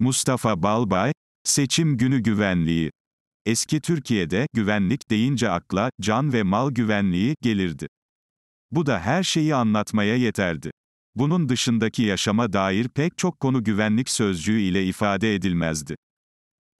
Mustafa Balbay, seçim günü güvenliği. Eski Türkiye'de güvenlik deyince akla can ve mal güvenliği gelirdi. Bu da her şeyi anlatmaya yeterdi. Bunun dışındaki yaşama dair pek çok konu güvenlik sözcüğü ile ifade edilmezdi.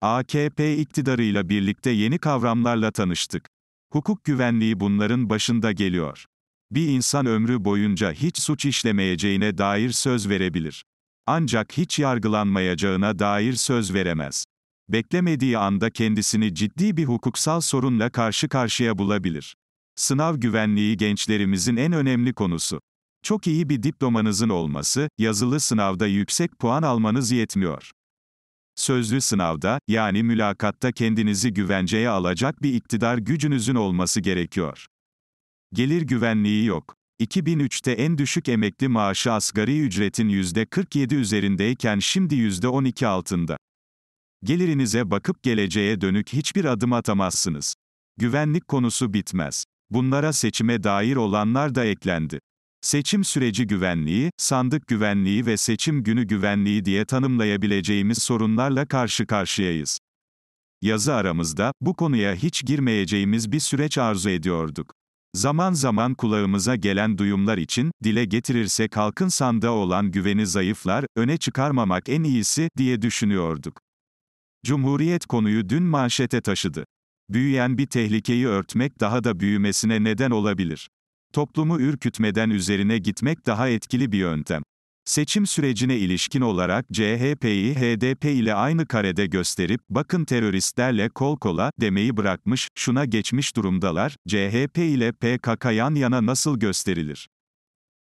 AKP iktidarıyla birlikte yeni kavramlarla tanıştık. Hukuk güvenliği bunların başında geliyor. Bir insan ömrü boyunca hiç suç işlemeyeceğine dair söz verebilir. Ancak hiç yargılanmayacağına dair söz veremez. Beklemediği anda kendisini ciddi bir hukuksal sorunla karşı karşıya bulabilir. Sınav güvenliği gençlerimizin en önemli konusu. Çok iyi bir diplomanızın olması, yazılı sınavda yüksek puan almanız yetmiyor. Sözlü sınavda, yani mülakatta kendinizi güvenceye alacak bir iktidar gücünüzün olması gerekiyor. Gelir güvenliği yok. 2003'te en düşük emekli maaşı asgari ücretin %47 üzerindeyken şimdi %12 altında. Gelirinize bakıp geleceğe dönük hiçbir adım atamazsınız. Güvenlik konusu bitmez. Bunlara seçime dair olanlar da eklendi. Seçim süreci güvenliği, sandık güvenliği ve seçim günü güvenliği diye tanımlayabileceğimiz sorunlarla karşı karşıyayız. Yazı aramızda bu konuya hiç girmeyeceğimiz bir süreç arzu ediyorduk. Zaman zaman kulağımıza gelen duyumlar için, dile getirirsek halkın sanda olan güveni zayıflar, öne çıkarmamak en iyisi, diye düşünüyorduk. Cumhuriyet konuyu dün manşete taşıdı. Büyüyen bir tehlikeyi örtmek daha da büyümesine neden olabilir. Toplumu ürkütmeden üzerine gitmek daha etkili bir yöntem. Seçim sürecine ilişkin olarak CHP'yi HDP ile aynı karede gösterip, bakın teröristlerle kol kola demeyi bırakmış, şuna geçmiş durumdalar, CHP ile PKK yan yana nasıl gösterilir?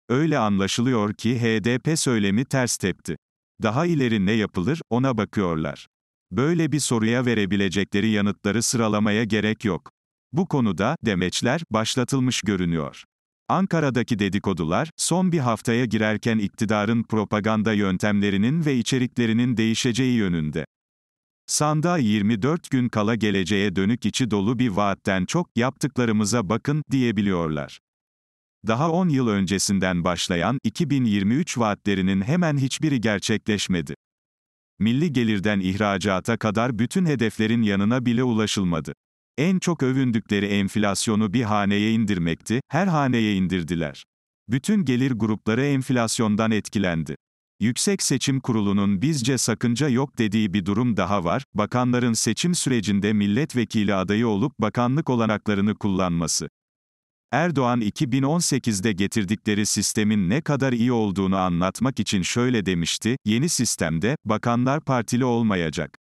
Öyle anlaşılıyor ki HDP söylemi ters tepti. Daha ileri ne yapılır, ona bakıyorlar. Böyle bir soruya verebilecekleri yanıtları sıralamaya gerek yok. Bu konuda, demeçler, başlatılmış görünüyor. Ankara'daki dedikodular, son bir haftaya girerken iktidarın propaganda yöntemlerinin ve içeriklerinin değişeceği yönünde. Sanda 24 gün kala geleceğe dönük içi dolu bir vaatten çok, yaptıklarımıza bakın, diyebiliyorlar. Daha 10 yıl öncesinden başlayan 2023 vaatlerinin hemen hiçbiri gerçekleşmedi. Milli gelirden ihracata kadar bütün hedeflerin yanına bile ulaşılmadı. En çok övündükleri enflasyonu bir haneye indirmekti, her haneye indirdiler. Bütün gelir grupları enflasyondan etkilendi. Yüksek Seçim Kurulu'nun bizce sakınca yok dediği bir durum daha var, bakanların seçim sürecinde milletvekili adayı olup bakanlık olanaklarını kullanması. Erdoğan 2018'de getirdikleri sistemin ne kadar iyi olduğunu anlatmak için şöyle demişti, yeni sistemde, bakanlar partili olmayacak.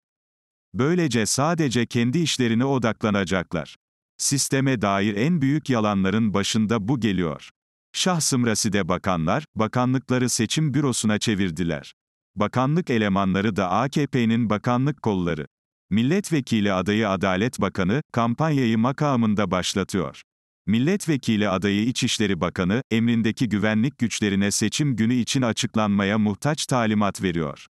Böylece sadece kendi işlerine odaklanacaklar. Sisteme dair en büyük yalanların başında bu geliyor. Şah sımraside bakanlar, bakanlıkları seçim bürosuna çevirdiler. Bakanlık elemanları da AKP'nin bakanlık kolları. Milletvekili adayı Adalet Bakanı, kampanyayı makamında başlatıyor. Milletvekili adayı İçişleri Bakanı, emrindeki güvenlik güçlerine seçim günü için açıklanmaya muhtaç talimat veriyor.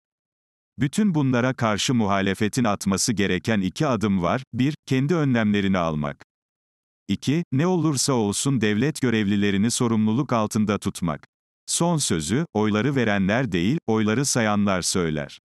Bütün bunlara karşı muhalefetin atması gereken iki adım var. 1. Kendi önlemlerini almak. 2. Ne olursa olsun devlet görevlilerini sorumluluk altında tutmak. Son sözü, oyları verenler değil, oyları sayanlar söyler.